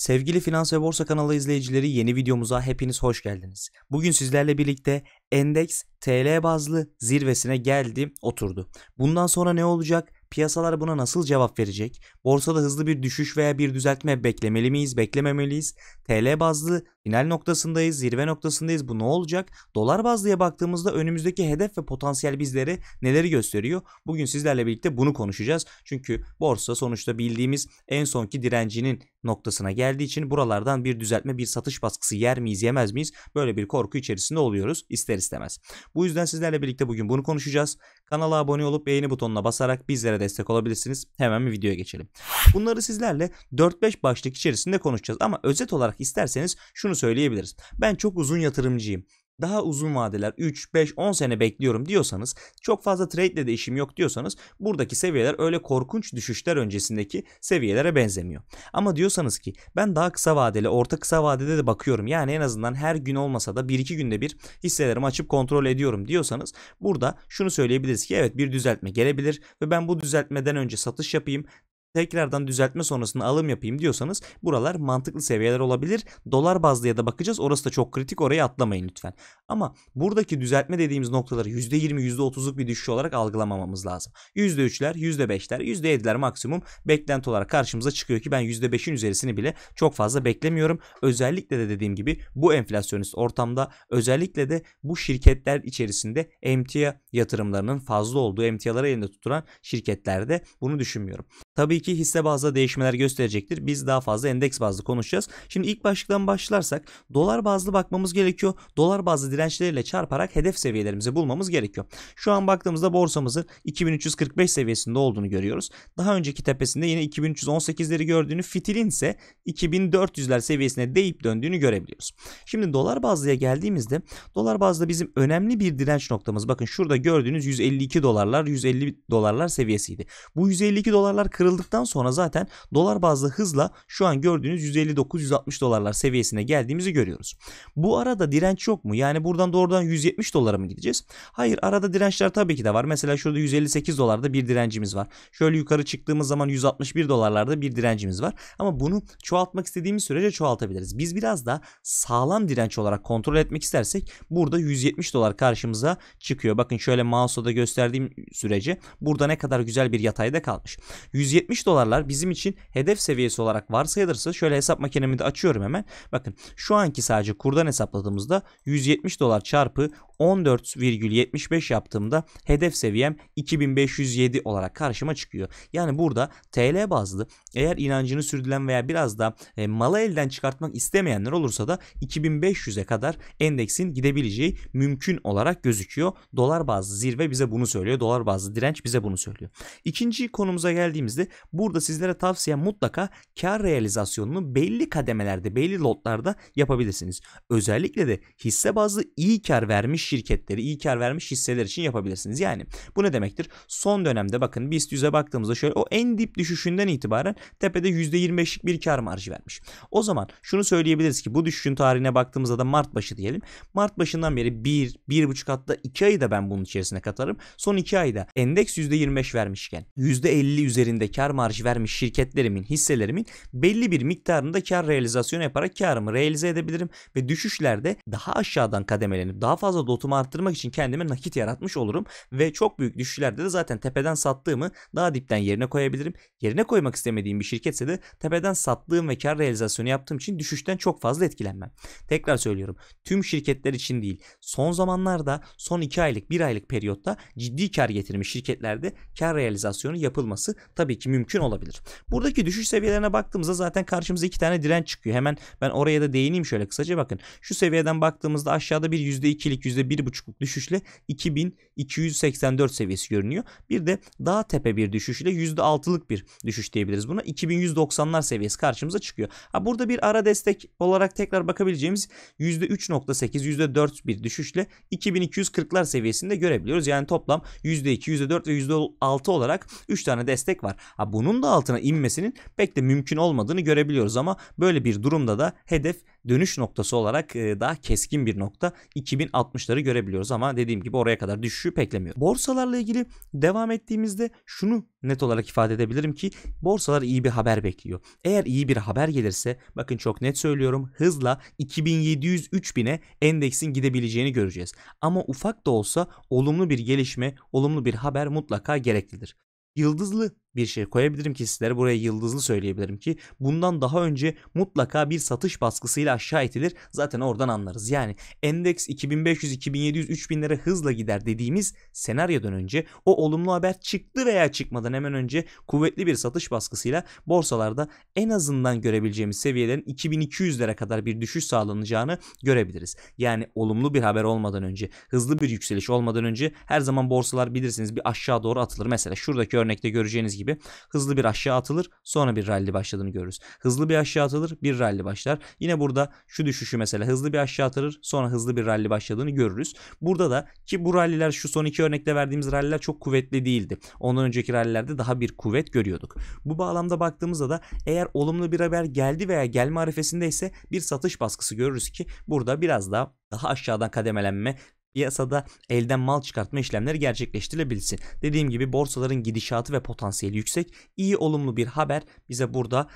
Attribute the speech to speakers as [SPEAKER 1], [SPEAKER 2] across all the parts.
[SPEAKER 1] Sevgili Finans ve Borsa kanalı izleyicileri yeni videomuza hepiniz hoş geldiniz. Bugün sizlerle birlikte endeks TL bazlı zirvesine geldi, oturdu. Bundan sonra ne olacak? Piyasalar buna nasıl cevap verecek? Borsada hızlı bir düşüş veya bir düzeltme beklemeli miyiz, beklememeliyiz? TL bazlı Final noktasındayız, zirve noktasındayız. Bu ne olacak? Dolar bazlıya baktığımızda önümüzdeki hedef ve potansiyel bizlere neleri gösteriyor? Bugün sizlerle birlikte bunu konuşacağız. Çünkü borsa sonuçta bildiğimiz en sonki direncinin noktasına geldiği için buralardan bir düzeltme, bir satış baskısı yer miyiz, yemez miyiz? Böyle bir korku içerisinde oluyoruz ister istemez. Bu yüzden sizlerle birlikte bugün bunu konuşacağız. Kanala abone olup beğeni butonuna basarak bizlere destek olabilirsiniz. Hemen bir videoya geçelim. Bunları sizlerle 4-5 başlık içerisinde konuşacağız ama özet olarak isterseniz şunu şunu söyleyebiliriz. Ben çok uzun yatırımcıyım daha uzun vadeler 3, 5, 10 sene bekliyorum diyorsanız çok fazla trade ile de işim yok diyorsanız buradaki seviyeler öyle korkunç düşüşler öncesindeki seviyelere benzemiyor. Ama diyorsanız ki ben daha kısa vadeli orta kısa vadede de bakıyorum yani en azından her gün olmasa da 1-2 günde bir hisselerimi açıp kontrol ediyorum diyorsanız burada şunu söyleyebiliriz ki evet bir düzeltme gelebilir ve ben bu düzeltmeden önce satış yapayım tekrardan düzeltme sonrasında alım yapayım diyorsanız buralar mantıklı seviyeler olabilir. Dolar bazlı ya da bakacağız. Orası da çok kritik. Orayı atlamayın lütfen. Ama buradaki düzeltme dediğimiz noktaları %20, %30'luk bir düşüş olarak algılamamamız lazım. %3'ler, %5'ler, %7'ler maksimum beklenti olarak karşımıza çıkıyor ki ben %5'in üzerisini bile çok fazla beklemiyorum. Özellikle de dediğim gibi bu enflasyonist ortamda özellikle de bu şirketler içerisinde emtia yatırımlarının fazla olduğu emtiaları elinde tutulan şirketlerde bunu düşünmüyorum. Tabii tabii ki hisse bazda değişmeler gösterecektir. Biz daha fazla endeks bazlı konuşacağız. Şimdi ilk başlıktan başlarsak dolar bazlı bakmamız gerekiyor. Dolar bazlı dirençleriyle çarparak hedef seviyelerimizi bulmamız gerekiyor. Şu an baktığımızda borsamızın 2345 seviyesinde olduğunu görüyoruz. Daha önceki tepesinde yine 2318'leri gördüğünü fitilin ise 2400'ler seviyesine değip döndüğünü görebiliyoruz. Şimdi dolar bazlıya geldiğimizde dolar bazlı bizim önemli bir direnç noktamız. Bakın şurada gördüğünüz 152 dolarlar 150 dolarlar seviyesiydi. Bu 152 dolarlar kırıldı aldıktan sonra zaten dolar bazlı hızla şu an gördüğünüz 159-160 dolarlar seviyesine geldiğimizi görüyoruz. Bu arada direnç yok mu? Yani buradan doğrudan 170 dolara mı gideceğiz? Hayır arada dirençler tabii ki de var. Mesela şurada 158 dolarda bir direncimiz var. Şöyle yukarı çıktığımız zaman 161 dolarlarda bir direncimiz var. Ama bunu çoğaltmak istediğimiz sürece çoğaltabiliriz. Biz biraz daha sağlam direnç olarak kontrol etmek istersek burada 170 dolar karşımıza çıkıyor. Bakın şöyle mouse'da gösterdiğim sürece burada ne kadar güzel bir yatayda kalmış. 170 70 dolarlar bizim için hedef seviyesi olarak varsayılırsa şöyle hesap makinemi de açıyorum hemen. Bakın şu anki sadece kurdan hesapladığımızda 170 dolar çarpı 14,75 yaptığımda hedef seviyem 2507 olarak karşıma çıkıyor. Yani burada TL bazlı eğer inancını sürdüren veya biraz da e, malı elden çıkartmak istemeyenler olursa da 2500'e kadar endeksin gidebileceği mümkün olarak gözüküyor. Dolar bazlı zirve bize bunu söylüyor. Dolar bazlı direnç bize bunu söylüyor. İkinci konumuza geldiğimizde burada sizlere tavsiye mutlaka kar realizasyonunu belli kademelerde, belli lotlarda yapabilirsiniz. Özellikle de hisse bazlı iyi kar vermiş şirketleri ilker vermiş hisseler için yapabilirsiniz. Yani bu ne demektir? Son dönemde bakın BIST 100'e baktığımızda şöyle o en dip düşüşünden itibaren tepede %25'lik bir kar marjı vermiş. O zaman şunu söyleyebiliriz ki bu düşüşün tarihine baktığımızda da Mart başı diyelim. Mart başından beri 1, 1,5 hatta 2 ayı da ben bunun içerisine katarım. Son 2 ayda endeks %25 vermişken %50 üzerinde kar marjı vermiş şirketlerimin, hisselerimin belli bir miktarında kar realizasyonu yaparak karımı realize edebilirim ve düşüşlerde daha aşağıdan kademelenip daha fazla lotumu arttırmak için kendime nakit yaratmış olurum. Ve çok büyük düşüşlerde de zaten tepeden sattığımı daha dipten yerine koyabilirim. Yerine koymak istemediğim bir şirketse de tepeden sattığım ve kar realizasyonu yaptığım için düşüşten çok fazla etkilenmem. Tekrar söylüyorum tüm şirketler için değil son zamanlarda son 2 aylık 1 aylık periyotta ciddi kar getirmiş şirketlerde kar realizasyonu yapılması tabii ki mümkün olabilir. Buradaki düşüş seviyelerine baktığımızda zaten karşımıza iki tane direnç çıkıyor. Hemen ben oraya da değineyim şöyle kısaca bakın. Şu seviyeden baktığımızda aşağıda bir %2'lik %1,5'luk düşüşle 2284 seviyesi görünüyor. Bir de daha tepe bir düşüşle %6'lık bir düşüş diyebiliriz buna. 2190'lar seviyesi karşımıza çıkıyor. Ha, burada bir ara destek olarak tekrar bakabileceğimiz %3.8, %4 bir düşüşle 2240'lar seviyesinde görebiliyoruz. Yani toplam %2, %4 ve %6 olarak 3 tane destek var. Ha, bunun da altına inmesinin pek de mümkün olmadığını görebiliyoruz ama böyle bir durumda da hedef dönüş noktası olarak e, daha keskin bir nokta 2060'ları görebiliyoruz ama dediğim gibi oraya kadar düşüşü beklemiyor. Borsalarla ilgili devam ettiğimizde şunu net olarak ifade edebilirim ki borsalar iyi bir haber bekliyor. Eğer iyi bir haber gelirse bakın çok net söylüyorum hızla 2700-3000'e endeksin gidebileceğini göreceğiz. Ama ufak da olsa olumlu bir gelişme, olumlu bir haber mutlaka gereklidir. Yıldızlı bir şey koyabilirim ki sizlere buraya yıldızlı söyleyebilirim ki bundan daha önce mutlaka bir satış baskısıyla aşağı itilir. Zaten oradan anlarız. Yani endeks 2500, 2700, 3000 lira hızla gider dediğimiz senaryodan önce o olumlu haber çıktı veya çıkmadan hemen önce kuvvetli bir satış baskısıyla borsalarda en azından görebileceğimiz seviyelerin 2200 lira kadar bir düşüş sağlanacağını görebiliriz. Yani olumlu bir haber olmadan önce, hızlı bir yükseliş olmadan önce her zaman borsalar bilirsiniz bir aşağı doğru atılır. Mesela şuradaki örnekte göreceğiniz gibi hızlı bir aşağı atılır sonra bir rally başladığını görürüz. Hızlı bir aşağı atılır bir rally başlar. Yine burada şu düşüşü mesela hızlı bir aşağı atılır sonra hızlı bir rally başladığını görürüz. Burada da ki bu ralliler şu son iki örnekte verdiğimiz ralliler çok kuvvetli değildi. Ondan önceki rallilerde daha bir kuvvet görüyorduk. Bu bağlamda baktığımızda da eğer olumlu bir haber geldi veya gelme arifesinde ise bir satış baskısı görürüz ki burada biraz daha daha aşağıdan kademelenme piyasada elden mal çıkartma işlemleri gerçekleştirilebilsin. Dediğim gibi borsaların gidişatı ve potansiyeli yüksek. İyi olumlu bir haber bize burada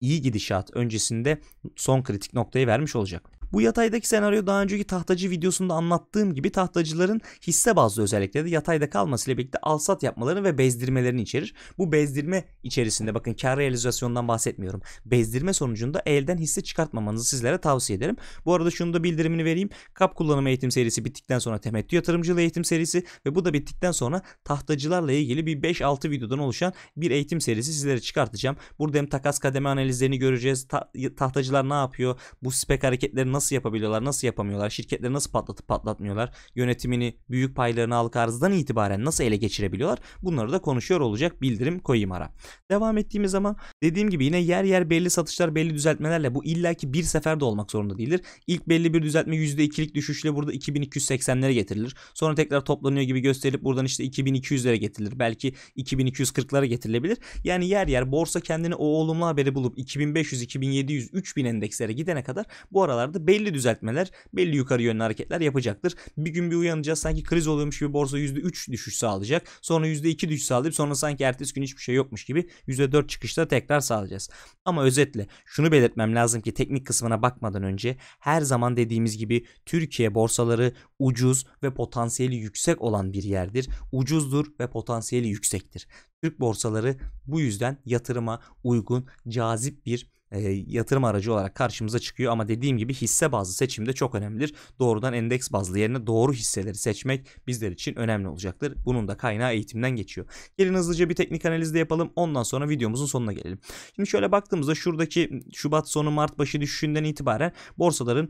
[SPEAKER 1] iyi gidişat öncesinde son kritik noktayı vermiş olacak. Bu yataydaki senaryo daha önceki tahtacı videosunda anlattığım gibi tahtacıların hisse bazlı özellikleri yatayda kalmasıyla birlikte alsat yapmalarını ve bezdirmelerini içerir. Bu bezdirme içerisinde bakın kar realizasyondan bahsetmiyorum. Bezdirme sonucunda elden hisse çıkartmamanızı sizlere tavsiye ederim. Bu arada şunu da bildirimini vereyim. Kap kullanımı eğitim serisi bittikten sonra temettü yatırımcılığı eğitim serisi ve bu da bittikten sonra tahtacılarla ilgili bir 5-6 videodan oluşan bir eğitim serisi sizlere çıkartacağım. Burada hem takas kademe analizlerini göreceğiz. Ta tahtacılar ne yapıyor? Bu spek hareketleri nasıl nasıl yapabiliyorlar, nasıl yapamıyorlar, şirketleri nasıl patlatıp patlatmıyorlar, yönetimini büyük paylarını halka arzdan itibaren nasıl ele geçirebiliyorlar bunları da konuşuyor olacak bildirim koyayım ara. Devam ettiğimiz zaman dediğim gibi yine yer yer belli satışlar belli düzeltmelerle bu illaki bir seferde olmak zorunda değildir. İlk belli bir düzeltme %2'lik düşüşle burada 2280'lere getirilir. Sonra tekrar toplanıyor gibi gösterilip buradan işte 2200'lere getirilir. Belki 2240'lara getirilebilir. Yani yer yer borsa kendini o olumlu haberi bulup 2500, 2700, 3000 endekslere gidene kadar bu aralarda belli düzeltmeler, belli yukarı yönlü hareketler yapacaktır. Bir gün bir uyanacağız sanki kriz oluyormuş gibi borsa %3 düşüş sağlayacak. Sonra %2 düşüş sağlayıp sonra sanki ertesi gün hiçbir şey yokmuş gibi %4 çıkışta tekrar sağlayacağız. Ama özetle şunu belirtmem lazım ki teknik kısmına bakmadan önce her zaman dediğimiz gibi Türkiye borsaları ucuz ve potansiyeli yüksek olan bir yerdir. Ucuzdur ve potansiyeli yüksektir. Türk borsaları bu yüzden yatırıma uygun, cazip bir e, yatırım aracı olarak karşımıza çıkıyor ama dediğim gibi hisse bazlı seçimde çok önemlidir. Doğrudan endeks bazlı yerine doğru hisseleri seçmek bizler için önemli olacaktır. Bunun da kaynağı eğitimden geçiyor. Gelin hızlıca bir teknik analiz de yapalım. Ondan sonra videomuzun sonuna gelelim. Şimdi şöyle baktığımızda şuradaki Şubat sonu Mart başı düşüşünden itibaren borsaların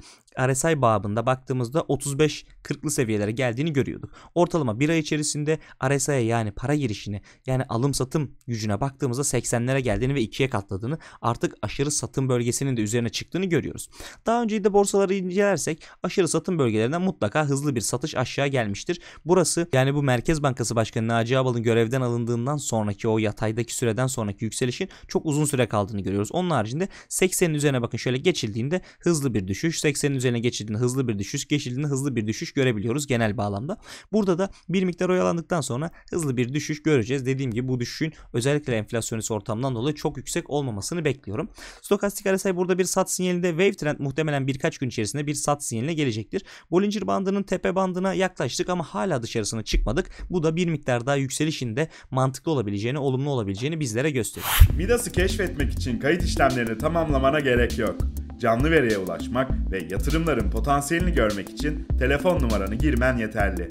[SPEAKER 1] RSI babında baktığımızda 35-40'lı seviyelere geldiğini görüyorduk. Ortalama bir ay içerisinde RSI'ye yani para girişini yani alım satım gücüne baktığımızda 80'lere geldiğini ve ikiye katladığını artık aşırı satım bölgesinin de üzerine çıktığını görüyoruz. Daha önce de borsaları incelersek aşırı satım bölgelerinden mutlaka hızlı bir satış aşağı gelmiştir. Burası yani bu Merkez Bankası Başkanı Naci Abal'ın görevden alındığından sonraki o yataydaki süreden sonraki yükselişin çok uzun süre kaldığını görüyoruz. Onun haricinde 80'in üzerine bakın şöyle geçildiğinde hızlı bir düşüş, 80'in üzerine geçildiğinde hızlı bir düşüş, geçildiğinde hızlı bir düşüş görebiliyoruz genel bağlamda. Burada da bir miktar oyalandıktan sonra hızlı bir düşüş göreceğiz. Dediğim gibi bu düşüşün özellikle enflasyonist ortamdan dolayı çok yüksek olmamasını bekliyorum. Stokastik RSI burada bir sat sinyalinde wave trend muhtemelen birkaç gün içerisinde bir sat sinyaline gelecektir. Bollinger bandının tepe bandına yaklaştık ama hala dışarısına çıkmadık. Bu da bir miktar daha yükselişinde mantıklı olabileceğini, olumlu olabileceğini bizlere gösteriyor. Midas'ı keşfetmek için kayıt işlemlerini tamamlamana gerek yok canlı veriye ulaşmak ve yatırımların potansiyelini görmek için telefon numaranı girmen yeterli.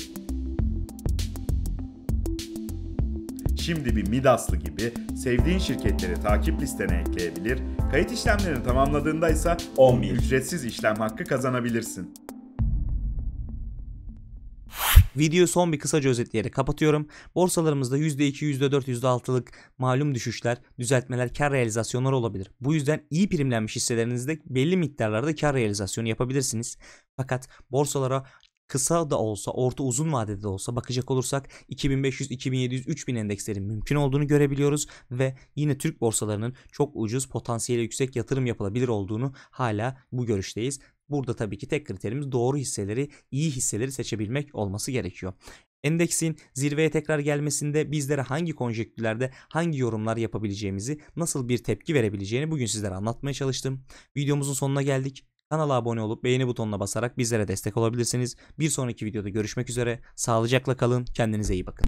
[SPEAKER 1] Şimdi bir Midaslı gibi sevdiğin şirketleri takip listene ekleyebilir Kayıt işlemlerini tamamladığında ise 10.000 ücretsiz işlem hakkı kazanabilirsin. Videoyu son bir kısaca özetleyerek kapatıyorum. Borsalarımızda %2, %4, %6'lık malum düşüşler, düzeltmeler, kar realizasyonları olabilir. Bu yüzden iyi primlenmiş hisselerinizde belli miktarlarda kar realizasyonu yapabilirsiniz. Fakat borsalara kısa da olsa orta uzun vadede de olsa bakacak olursak 2500, 2700, 3000 endekslerin mümkün olduğunu görebiliyoruz ve yine Türk borsalarının çok ucuz potansiyeli yüksek yatırım yapılabilir olduğunu hala bu görüşteyiz. Burada tabii ki tek kriterimiz doğru hisseleri, iyi hisseleri seçebilmek olması gerekiyor. Endeksin zirveye tekrar gelmesinde bizlere hangi konjektürlerde hangi yorumlar yapabileceğimizi, nasıl bir tepki verebileceğini bugün sizlere anlatmaya çalıştım. Videomuzun sonuna geldik. Kanala abone olup beğeni butonuna basarak bizlere destek olabilirsiniz. Bir sonraki videoda görüşmek üzere. Sağlıcakla kalın. Kendinize iyi bakın.